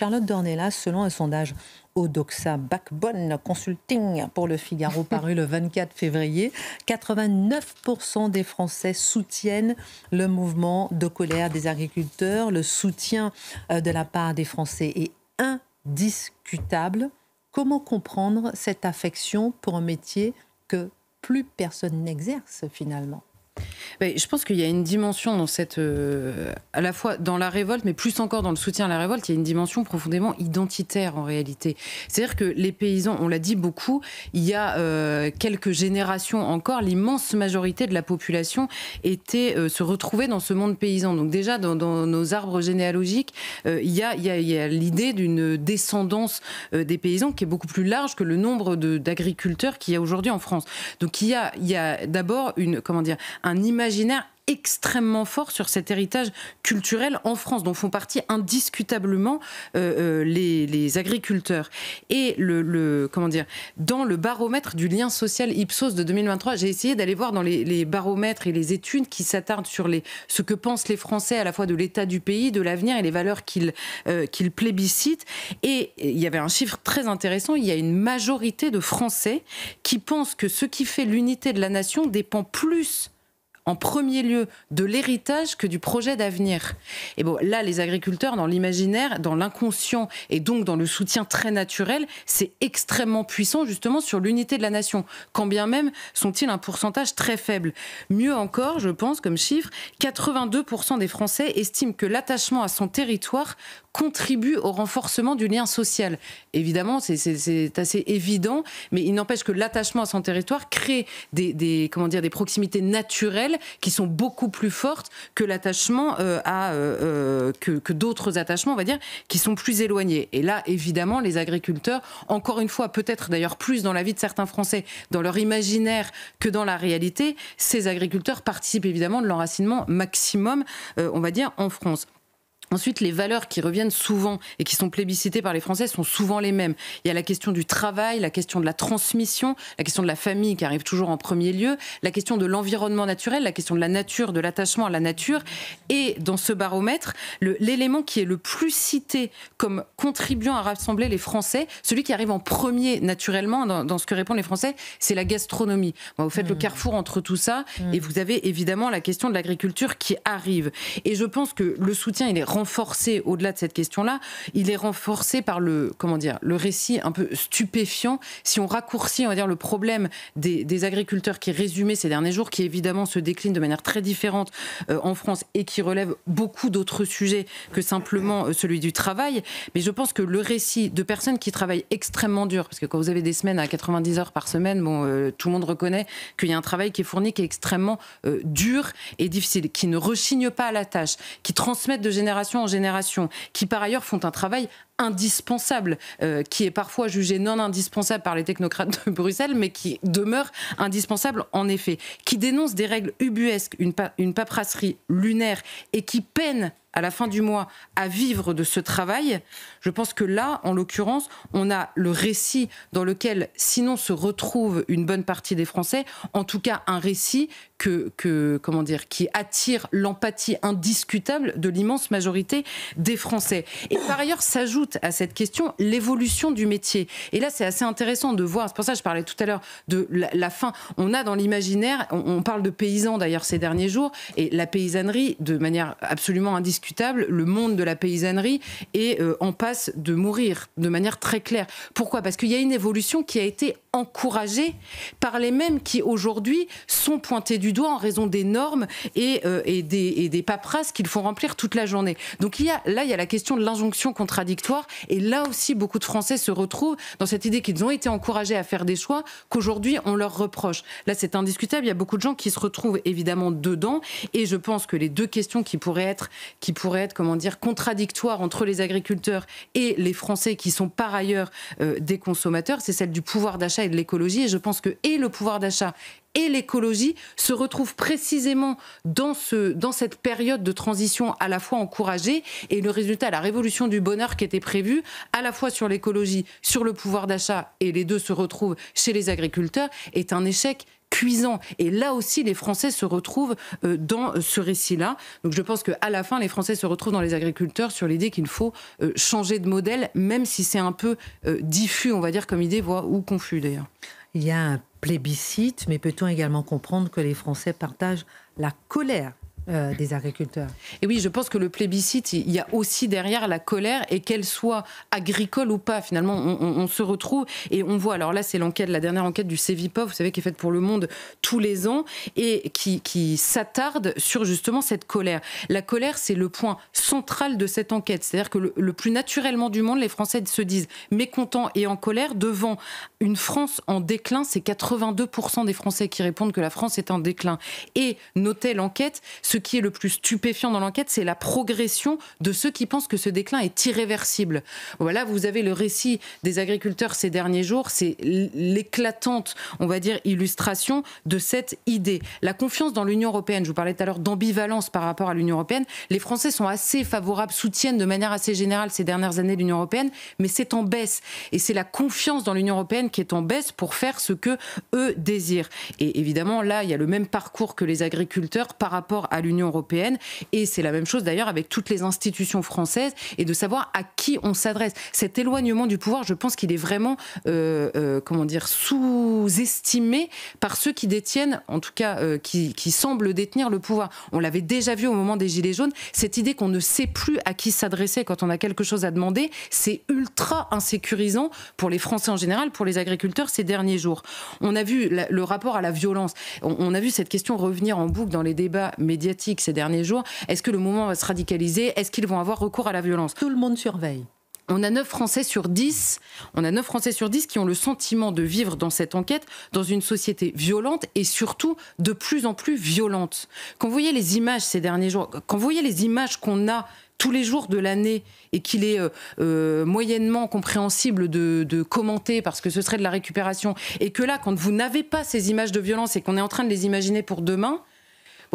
Charlotte Dornella, selon un sondage au Doxa Backbone Consulting pour le Figaro paru le 24 février. 89% des Français soutiennent le mouvement de colère des agriculteurs. Le soutien euh, de la part des Français est indiscutable. Comment comprendre cette affection pour un métier que plus personne n'exerce finalement bah, je pense qu'il y a une dimension dans cette, euh, à la fois dans la révolte, mais plus encore dans le soutien à la révolte, il y a une dimension profondément identitaire en réalité. C'est-à-dire que les paysans, on l'a dit beaucoup, il y a euh, quelques générations encore, l'immense majorité de la population était euh, se retrouvait dans ce monde paysan. Donc déjà dans, nos arbres généalogiques, il y a, l'idée d'une descendance des paysans qui est beaucoup plus large que le nombre d'agriculteurs qu'il y a aujourd'hui en France. Donc il y a, d'abord une comment dire un imaginaire extrêmement fort sur cet héritage culturel en France, dont font partie indiscutablement euh, euh, les, agriculteurs. Et le, comment dire, dans le baromètre du lien social Ipsos de 2023, j'ai essayé d'aller voir dans les, baromètres et les études qui s'attardent sur les, ce que pensent les Français à la fois de l'état du pays, de l'avenir et les valeurs euh, qu'ils plébiscitent. Et il y avait un chiffre très intéressant, il y a une majorité de Français qui pensent que ce qui fait l'unité de la nation dépend plus en premier lieu de l'héritage que du projet d'avenir. Et bon, là, les agriculteurs, dans l'imaginaire, dans l'inconscient et donc dans le soutien très naturel, c'est extrêmement puissant justement sur l'unité de la nation, quand bien même sont-ils un pourcentage très faible. Mieux encore, je pense, comme chiffre, 82% des Français estiment que l'attachement à son territoire contribue au renforcement du lien social. Évidemment, c'est assez évident, mais il n'empêche que l'attachement à son territoire crée des, comment dire, des proximités naturelles qui sont beaucoup plus fortes que l'attachement euh, à euh, euh, que, d'autres attachements, on va dire, qui sont plus éloignés. Et là, évidemment, les agriculteurs, encore une fois, peut-être d'ailleurs plus dans la vie de certains Français, dans leur imaginaire que dans la réalité, ces agriculteurs participent évidemment de l'enracinement maximum, on va dire, en France. Ensuite, les valeurs qui reviennent souvent et qui sont plébiscitées par les Français sont souvent les mêmes. Il y a la question du travail, la question de la transmission, la question de la famille qui arrive toujours en premier lieu, la question de l'environnement naturel, la question de la nature, de l'attachement à la nature. Et dans ce baromètre, l'élément qui est le plus cité comme contribuant à rassembler les Français, celui qui arrive en premier naturellement dans, ce que répondent les Français, c'est la gastronomie. vous faites le mmh. carrefour entre tout ça mmh. et vous avez évidemment la question de l'agriculture qui arrive. Et je pense que le soutien, il est renforcé au-delà de cette question-là. Il est renforcé par le comment dire le récit un peu stupéfiant. Si on raccourcit, on va dire le problème des, agriculteurs qui est résumé ces derniers jours, qui évidemment se décline de manière très différente euh, en France et qui relève beaucoup d'autres sujets que simplement euh, celui du travail. Mais je pense que le récit de personnes qui travaillent extrêmement dur, parce que quand vous avez des semaines à 90 heures par semaine, bon, euh, tout le monde reconnaît qu'il y a un travail qui est fourni qui est extrêmement dur et difficile, qui ne rechigne pas à la tâche, qui transmettent de génération en génération, qui par ailleurs font un travail indispensable, euh, qui est parfois jugé non indispensable par les technocrates de Bruxelles, mais qui demeure indispensable en effet, qui dénonce des règles ubuesques, une, paperasserie lunaire, et qui peine à la fin du mois à vivre de ce travail, je pense que là, en l'occurrence, on a le récit dans lequel, sinon, se retrouve une bonne partie des Français, en tout cas un récit que, que comment dire, qui attire l'empathie indiscutable de l'immense majorité des Français. Et par ailleurs, s'ajoute à cette question l'évolution du métier. Et là, c'est assez intéressant de voir. C'est pour ça que je parlais tout à l'heure de la, fin. On a dans l'imaginaire, on, parle de paysans d'ailleurs ces derniers jours, et la paysannerie, de manière absolument indiscutable, le monde de la paysannerie est euh, en passe de mourir de manière très claire. Pourquoi Parce qu'il y a une évolution qui a été encouragés par les mêmes qui aujourd'hui sont pointés du doigt en raison des normes et, euh, des, et paperasses qu'ils font remplir toute la journée. Donc il y a, là, il y a la question de l'injonction contradictoire et là aussi, beaucoup de Français se retrouvent dans cette idée qu'ils ont été encouragés à faire des choix qu'aujourd'hui on leur reproche. Là, c'est indiscutable, il y a beaucoup de gens qui se retrouvent évidemment dedans et je pense que les deux questions qui pourraient être, qui pourraient être comment dire, contradictoires entre les agriculteurs et les Français qui sont par ailleurs euh, des consommateurs, c'est celle du pouvoir d'achat et de l'écologie. Et je pense que et le pouvoir d'achat et l'écologie se retrouvent précisément dans, ce, dans cette période de transition à la fois encouragée et le résultat, la révolution du bonheur qui était prévue, à la fois sur l'écologie, sur le pouvoir d'achat, et les deux se retrouvent chez les agriculteurs, est un échec cuisant. Et là aussi, les Français se retrouvent euh, dans ce récit-là. Donc je pense qu'à la fin, les Français se retrouvent dans les agriculteurs sur l'idée qu'il faut euh, changer de modèle, même si c'est un peu euh, diffus, on va dire, comme idée, ou confus d'ailleurs. Il y a un plébiscite, mais peut-on également comprendre que les Français partagent la colère euh, des agriculteurs. Et oui, je pense que le plébiscite, il y a aussi derrière la colère, et qu'elle soit agricole ou pas, finalement, on, se retrouve et on voit. Alors là, c'est l'enquête, la dernière enquête du Cevipof. vous savez, qui est faite pour le monde tous les ans, et qui, qui s'attarde sur justement cette colère. La colère, c'est le point central de cette enquête. C'est-à-dire que le, plus naturellement du monde, les Français se disent mécontents et en colère devant une France en déclin. C'est 82% des Français qui répondent que la France est en déclin. Et, notait l'enquête, ce qui est le plus stupéfiant dans l'enquête, c'est la progression de ceux qui pensent que ce déclin est irréversible. Voilà, vous avez le récit des agriculteurs ces derniers jours, c'est l'éclatante, on va dire, illustration de cette idée. La confiance dans l'Union européenne, je vous parlais tout à l'heure d'ambivalence par rapport à l'Union européenne, les Français sont assez favorables, soutiennent de manière assez générale ces dernières années l'Union européenne, mais c'est en baisse. Et c'est la confiance dans l'Union européenne qui est en baisse pour faire ce que eux désirent. Et évidemment, là, il y a le même parcours que les agriculteurs par rapport à l'Union l'Union européenne. Et c'est la même chose d'ailleurs avec toutes les institutions françaises et de savoir à qui on s'adresse. Cet éloignement du pouvoir, je pense qu'il est vraiment, euh, euh, comment dire, sous-estimé par ceux qui détiennent, en tout cas, euh, qui, qui semblent détenir le pouvoir. On l'avait déjà vu au moment des Gilets jaunes, cette idée qu'on ne sait plus à qui s'adresser quand on a quelque chose à demander, c'est ultra insécurisant pour les Français en général, pour les agriculteurs ces derniers jours. On a vu le rapport à la violence, on, on a vu cette question revenir en boucle dans les débats médiatiques ces derniers jours. Est-ce que le mouvement va se radicaliser Est-ce qu'ils vont avoir recours à la violence Tout le monde surveille. On a 9 Français sur 10, on a 9 Français sur 10 qui ont le sentiment de vivre dans cette enquête dans une société violente et surtout de plus en plus violente. Quand vous voyez les images ces derniers jours, quand vous voyez les images qu'on a tous les jours de l'année et qu'il est euh, euh, moyennement compréhensible de, commenter parce que ce serait de la récupération et que là, quand vous n'avez pas ces images de violence et qu'on est en train de les imaginer pour demain,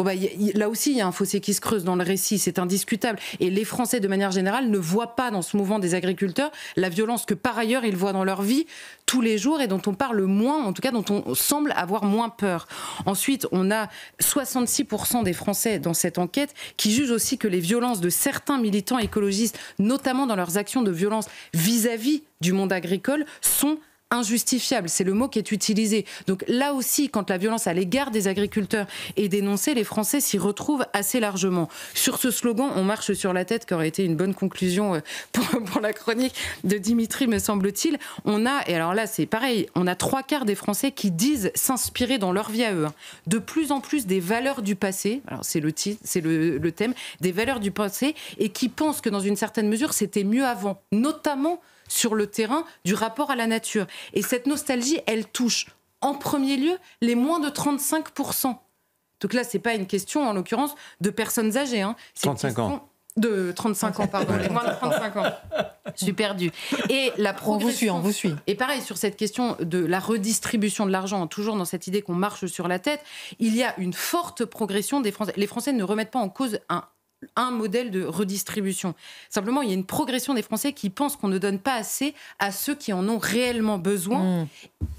bah, là aussi, il y a un fossé qui se creuse dans le récit, c'est indiscutable. Et les Français, de manière générale, ne voient pas dans ce mouvement des agriculteurs la violence que par ailleurs ils voient dans leur vie tous les jours et dont on parle moins, en tout cas dont on semble avoir moins peur. Ensuite, on a 66% des Français dans cette enquête qui jugent aussi que les violences de certains militants écologistes, notamment dans leurs actions de violence vis à -vis du monde agricole, sont injustifiable, c'est le mot qui est utilisé. Donc là aussi, quand la violence à l'égard des agriculteurs est dénoncée, les Français s'y retrouvent assez largement. Sur ce slogan, on marche sur la tête, qui aurait été une bonne conclusion euh, pour, la chronique de Dimitri, me semble-t-il. On a, et alors là c'est pareil, on a trois quarts des Français qui disent s'inspirer dans leur vie à eux, hein. de plus en plus des valeurs du passé, alors c'est le thème, des valeurs du passé, et qui pensent que dans une certaine mesure c'était mieux avant, notamment sur le terrain du rapport à la nature. Et cette nostalgie, elle touche en premier lieu les moins de 35%. Donc là, ce n'est pas une question, en l'occurrence, de personnes âgées. Hein. 35 ans. De 35 ans, pardon, les moins de 35 ans. Je suis perdue. Et la progression. vous suit, on vous suit. Et pareil, sur cette question de la redistribution de l'argent, toujours dans cette idée qu'on marche sur la tête, il y a une forte progression des Français. Les Français ne remettent pas en cause un un modèle de redistribution. Simplement, il y a une progression des Français qui pensent qu'on ne donne pas assez à ceux qui en ont réellement besoin, mm.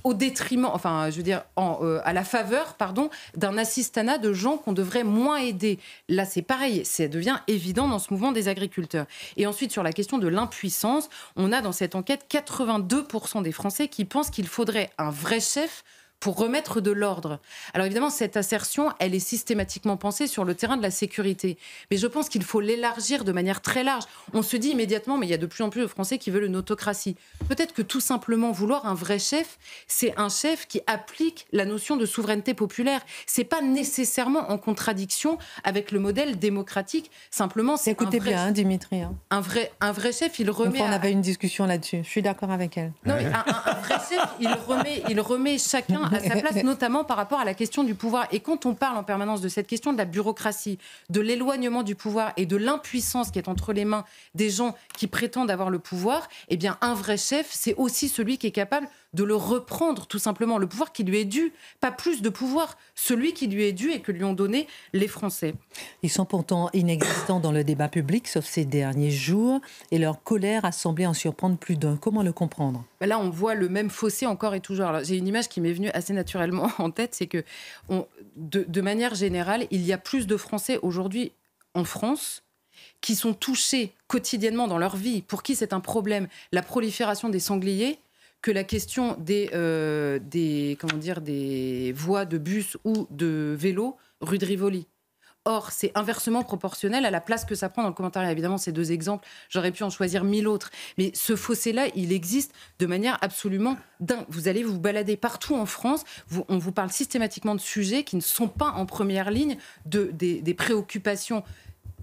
au détriment, enfin, je veux dire, euh, à la faveur, pardon, d'un assistanat de gens qu'on devrait moins aider. Là, c'est pareil, ça devient évident dans ce mouvement des agriculteurs. Et ensuite, sur la question de l'impuissance, on a dans cette enquête 82% des Français qui pensent qu'il faudrait un vrai chef pour remettre de l'ordre. Alors évidemment, cette assertion, elle est systématiquement pensée sur le terrain de la sécurité. Mais je pense qu'il faut l'élargir de manière très large. On se dit immédiatement, mais il y a de plus en plus de Français qui veulent une autocratie. Peut-être que tout simplement vouloir un vrai chef, c'est un chef qui applique la notion de souveraineté populaire. C'est pas nécessairement en contradiction avec le modèle démocratique. Simplement, c'est écoutez un bien, hein, Dimitri. Hein. Un vrai, un vrai chef, il remet. on avait une discussion là-dessus. Je suis d'accord avec elle. Non, mais un, un, vrai chef, il remet, il remet chacun à sa place, notamment par rapport à la question du pouvoir. Et quand on parle en permanence de cette question de la bureaucratie, de l'éloignement du pouvoir et de l'impuissance qui est entre les mains des gens qui prétendent avoir le pouvoir, eh bien, un vrai chef, c'est aussi celui qui est capable de le reprendre tout simplement, le pouvoir qui lui est dû, pas plus de pouvoir, celui qui lui est dû et que lui ont donné les Français. Ils sont pourtant inexistants dans le débat public, sauf ces derniers jours, et leur colère a semblé en surprendre plus d'un. Comment le comprendre Là, on voit le même fossé encore et toujours. J'ai une image qui m'est venue assez naturellement en tête, c'est que de manière générale, il y a plus de Français aujourd'hui en France qui sont touchés quotidiennement dans leur vie, pour qui c'est un problème, la prolifération des sangliers, que la question des, euh, des, comment dire, des voies de bus ou de vélo rue de Rivoli. Or, c'est inversement proportionnel à la place que ça prend dans le commentaire. Évidemment, ces deux exemples, j'aurais pu en choisir mille autres. Mais ce fossé-là, il existe de manière absolument dingue. Vous allez vous balader partout en France. on vous parle systématiquement de sujets qui ne sont pas en première ligne de, des, préoccupations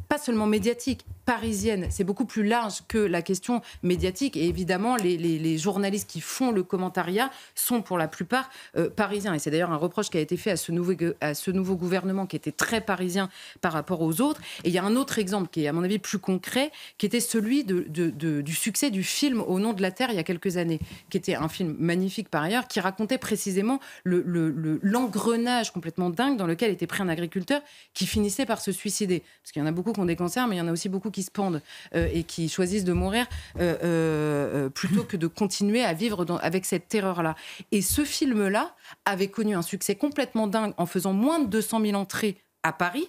pas seulement médiatiques, parisienne. C'est beaucoup plus large que la question médiatique. Et évidemment, les, journalistes qui font le commentariat sont pour la plupart euh, parisiens. Et c'est d'ailleurs un reproche qui a été fait à ce, nouveau, gouvernement qui était très parisien par rapport aux autres. Et il y a un autre exemple qui est, à mon avis, plus concret, qui était celui du succès du film Au nom de la Terre il y a quelques années, qui était un film magnifique par ailleurs, qui racontait précisément l'engrenage le, le, complètement dingue dans lequel était pris un agriculteur qui finissait par se suicider. Parce qu'il y en a beaucoup qui ont des cancers, mais il y en a aussi beaucoup qui se pendent euh, et qui choisissent de mourir euh, euh, plutôt que de continuer à vivre dans, avec cette terreur-là. Et ce film-là avait connu un succès complètement dingue en faisant moins de 200 000 entrées à Paris.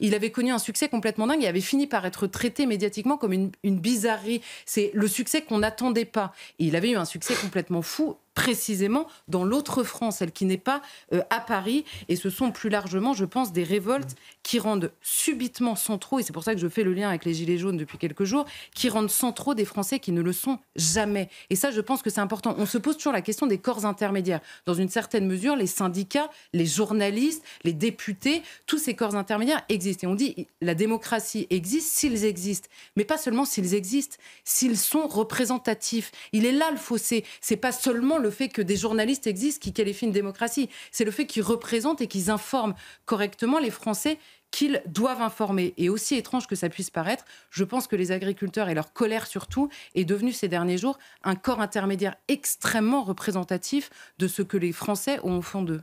Il avait connu un succès complètement dingue et avait fini par être traité médiatiquement comme une, bizarrerie. C'est le succès qu'on n'attendait pas. il avait eu un succès complètement fou précisément dans l'autre France, celle qui n'est pas euh, à Paris. Et ce sont plus largement, je pense, des révoltes qui rendent subitement centraux, et c'est pour ça que je fais le lien avec les Gilets jaunes depuis quelques jours, qui rendent centraux des Français qui ne le sont jamais. Et ça, je pense que c'est important. On se pose toujours la question des corps intermédiaires. Dans une certaine mesure, les syndicats, les journalistes, les députés, tous ces corps intermédiaires existent. Et on dit, la démocratie existe s'ils existent, mais pas seulement s'ils existent, s'ils sont représentatifs. Il est là le fossé. C'est pas seulement le fait que des journalistes existent qui qualifient une démocratie. C'est le fait qu'ils représentent et qu'ils informent correctement les Français qu'ils doivent informer. Et aussi étrange que ça puisse paraître, je pense que les agriculteurs et leur colère surtout est devenu ces derniers jours un corps intermédiaire extrêmement représentatif de ce que les Français ont au fond d'eux.